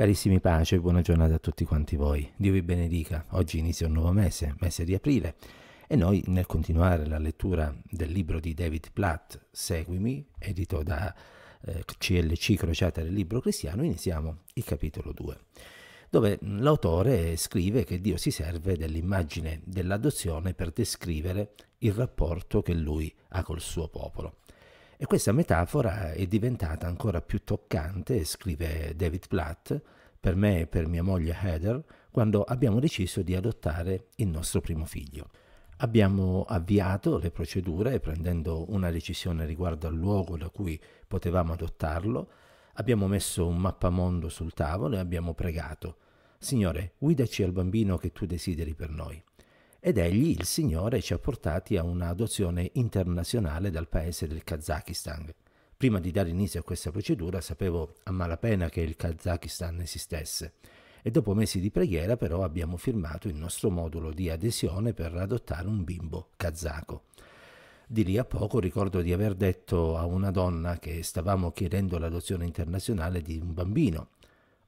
Carissimi pace, buona giornata a tutti quanti voi. Dio vi benedica. Oggi inizia un nuovo mese, mese di aprile, e noi nel continuare la lettura del libro di David Platt, Seguimi, edito da eh, CLC Crociata del Libro Cristiano, iniziamo il capitolo 2 dove l'autore scrive che Dio si serve dell'immagine dell'adozione per descrivere il rapporto che lui ha col suo popolo. E questa metafora è diventata ancora più toccante, scrive David Platt, per me e per mia moglie Heather, quando abbiamo deciso di adottare il nostro primo figlio. Abbiamo avviato le procedure prendendo una decisione riguardo al luogo da cui potevamo adottarlo, abbiamo messo un mappamondo sul tavolo e abbiamo pregato. Signore, guidaci al bambino che tu desideri per noi ed egli, il Signore, ci ha portati a un'adozione internazionale dal paese del Kazakistan. Prima di dare inizio a questa procedura sapevo a malapena che il Kazakistan esistesse e dopo mesi di preghiera però abbiamo firmato il nostro modulo di adesione per adottare un bimbo kazako. Di lì a poco ricordo di aver detto a una donna che stavamo chiedendo l'adozione internazionale di un bambino.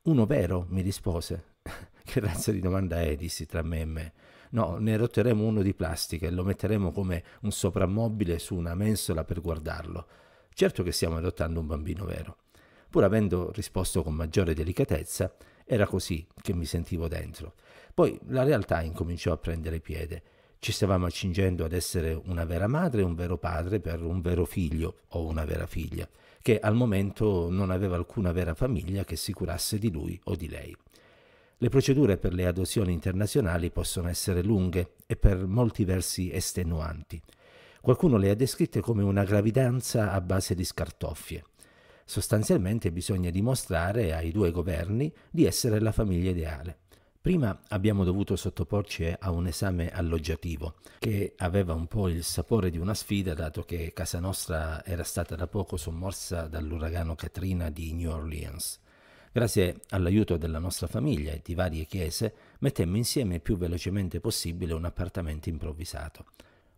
Uno vero, mi rispose, che razza di domanda è? dissi tra me e me. No, ne rotteremo uno di plastica e lo metteremo come un soprammobile su una mensola per guardarlo. Certo che stiamo adottando un bambino vero. Pur avendo risposto con maggiore delicatezza, era così che mi sentivo dentro. Poi la realtà incominciò a prendere piede. Ci stavamo accingendo ad essere una vera madre e un vero padre per un vero figlio o una vera figlia, che al momento non aveva alcuna vera famiglia che si curasse di lui o di lei. Le procedure per le adozioni internazionali possono essere lunghe e per molti versi estenuanti. Qualcuno le ha descritte come una gravidanza a base di scartoffie. Sostanzialmente bisogna dimostrare ai due governi di essere la famiglia ideale. Prima abbiamo dovuto sottoporci a un esame alloggiativo, che aveva un po' il sapore di una sfida, dato che casa nostra era stata da poco sommossa dall'uragano Katrina di New Orleans. Grazie all'aiuto della nostra famiglia e di varie chiese, mettemmo insieme il più velocemente possibile un appartamento improvvisato.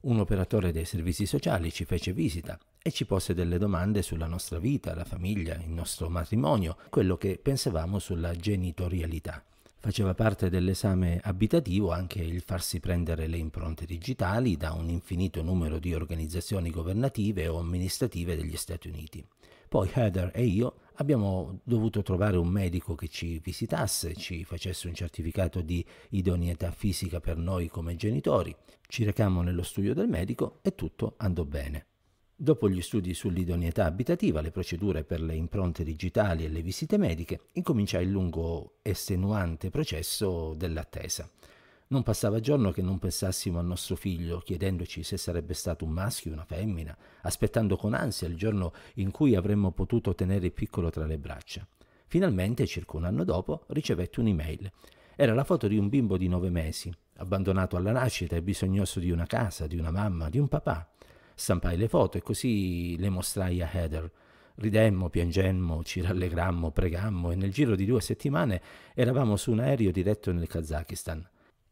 Un operatore dei servizi sociali ci fece visita e ci pose delle domande sulla nostra vita, la famiglia, il nostro matrimonio, quello che pensavamo sulla genitorialità. Faceva parte dell'esame abitativo anche il farsi prendere le impronte digitali da un infinito numero di organizzazioni governative o amministrative degli Stati Uniti. Poi Heather e io abbiamo dovuto trovare un medico che ci visitasse, ci facesse un certificato di idoneità fisica per noi come genitori. Ci recammo nello studio del medico e tutto andò bene. Dopo gli studi sull'idoneità abitativa, le procedure per le impronte digitali e le visite mediche, incomincia il lungo estenuante processo dell'attesa. Non passava giorno che non pensassimo al nostro figlio, chiedendoci se sarebbe stato un maschio o una femmina, aspettando con ansia il giorno in cui avremmo potuto tenere il piccolo tra le braccia. Finalmente, circa un anno dopo, ricevetti un'email. Era la foto di un bimbo di nove mesi, abbandonato alla nascita e bisognoso di una casa, di una mamma, di un papà. Stampai le foto e così le mostrai a Heather. Ridemmo, piangemmo, ci rallegrammo, pregammo e nel giro di due settimane eravamo su un aereo diretto nel Kazakistan.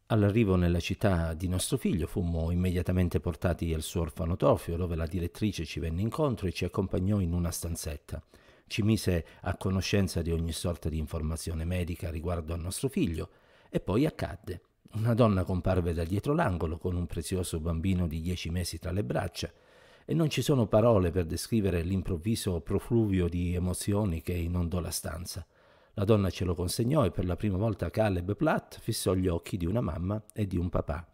All'arrivo nella città di nostro figlio fummo immediatamente portati al suo orfanotrofio dove la direttrice ci venne incontro e ci accompagnò in una stanzetta. Ci mise a conoscenza di ogni sorta di informazione medica riguardo a nostro figlio e poi accadde. Una donna comparve da dietro l'angolo con un prezioso bambino di dieci mesi tra le braccia e non ci sono parole per descrivere l'improvviso profluvio di emozioni che inondò la stanza. La donna ce lo consegnò e per la prima volta Caleb Platt fissò gli occhi di una mamma e di un papà.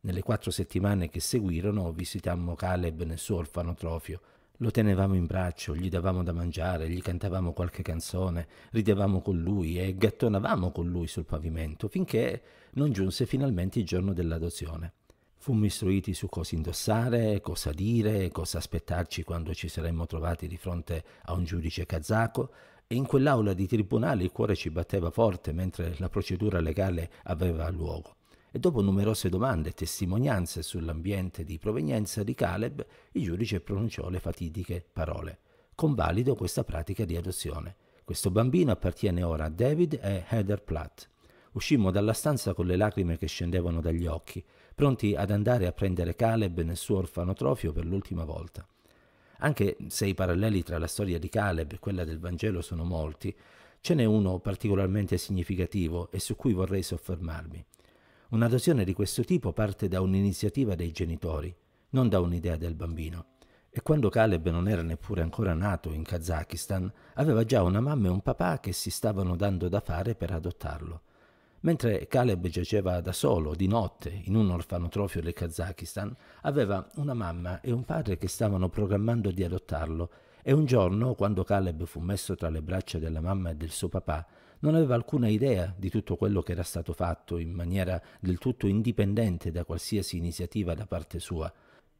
Nelle quattro settimane che seguirono visitammo Caleb nel suo orfanotrofio. Lo tenevamo in braccio, gli davamo da mangiare, gli cantavamo qualche canzone, ridevamo con lui e gattonavamo con lui sul pavimento, finché non giunse finalmente il giorno dell'adozione. Fummo istruiti su cosa indossare, cosa dire, cosa aspettarci quando ci saremmo trovati di fronte a un giudice kazako, e in quell'aula di tribunale il cuore ci batteva forte mentre la procedura legale aveva luogo. E dopo numerose domande e testimonianze sull'ambiente di provenienza di Caleb, il giudice pronunciò le fatidiche parole. Convalido questa pratica di adozione. Questo bambino appartiene ora a David e Heather Platt. Uscimmo dalla stanza con le lacrime che scendevano dagli occhi, pronti ad andare a prendere Caleb nel suo orfanotrofio per l'ultima volta. Anche se i paralleli tra la storia di Caleb e quella del Vangelo sono molti, ce n'è uno particolarmente significativo e su cui vorrei soffermarmi. Un'adozione di questo tipo parte da un'iniziativa dei genitori, non da un'idea del bambino. E quando Caleb non era neppure ancora nato in Kazakistan, aveva già una mamma e un papà che si stavano dando da fare per adottarlo. Mentre Caleb giaceva da solo, di notte, in un orfanotrofio del Kazakistan, aveva una mamma e un padre che stavano programmando di adottarlo e un giorno, quando Caleb fu messo tra le braccia della mamma e del suo papà, non aveva alcuna idea di tutto quello che era stato fatto in maniera del tutto indipendente da qualsiasi iniziativa da parte sua.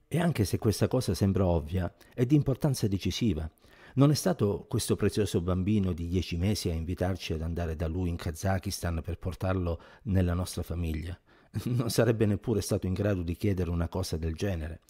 E anche se questa cosa sembra ovvia, è di importanza decisiva, non è stato questo prezioso bambino di dieci mesi a invitarci ad andare da lui in Kazakistan per portarlo nella nostra famiglia. Non sarebbe neppure stato in grado di chiedere una cosa del genere.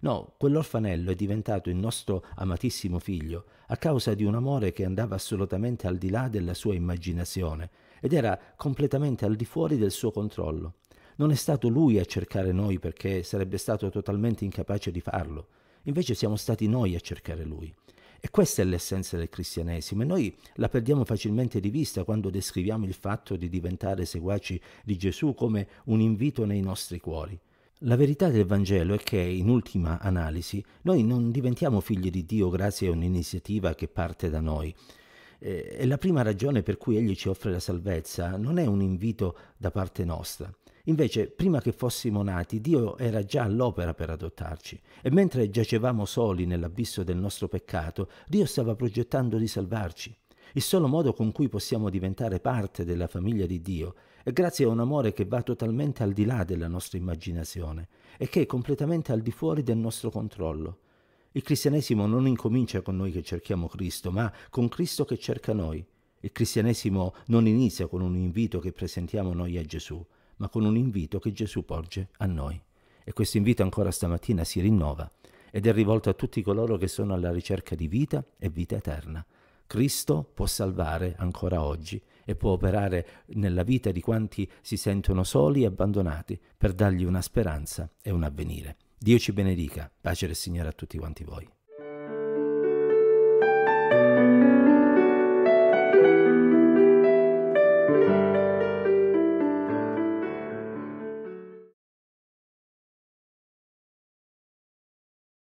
No, quell'orfanello è diventato il nostro amatissimo figlio a causa di un amore che andava assolutamente al di là della sua immaginazione ed era completamente al di fuori del suo controllo. Non è stato lui a cercare noi perché sarebbe stato totalmente incapace di farlo. Invece siamo stati noi a cercare lui. E questa è l'essenza del cristianesimo e noi la perdiamo facilmente di vista quando descriviamo il fatto di diventare seguaci di Gesù come un invito nei nostri cuori. La verità del Vangelo è che, in ultima analisi, noi non diventiamo figli di Dio grazie a un'iniziativa che parte da noi. E la prima ragione per cui Egli ci offre la salvezza non è un invito da parte nostra, Invece, prima che fossimo nati, Dio era già all'opera per adottarci e mentre giacevamo soli nell'abisso del nostro peccato, Dio stava progettando di salvarci. Il solo modo con cui possiamo diventare parte della famiglia di Dio è grazie a un amore che va totalmente al di là della nostra immaginazione e che è completamente al di fuori del nostro controllo. Il cristianesimo non incomincia con noi che cerchiamo Cristo, ma con Cristo che cerca noi. Il cristianesimo non inizia con un invito che presentiamo noi a Gesù, ma con un invito che Gesù porge a noi. E questo invito ancora stamattina si rinnova ed è rivolto a tutti coloro che sono alla ricerca di vita e vita eterna. Cristo può salvare ancora oggi e può operare nella vita di quanti si sentono soli e abbandonati per dargli una speranza e un avvenire. Dio ci benedica, pace del Signore a tutti quanti voi.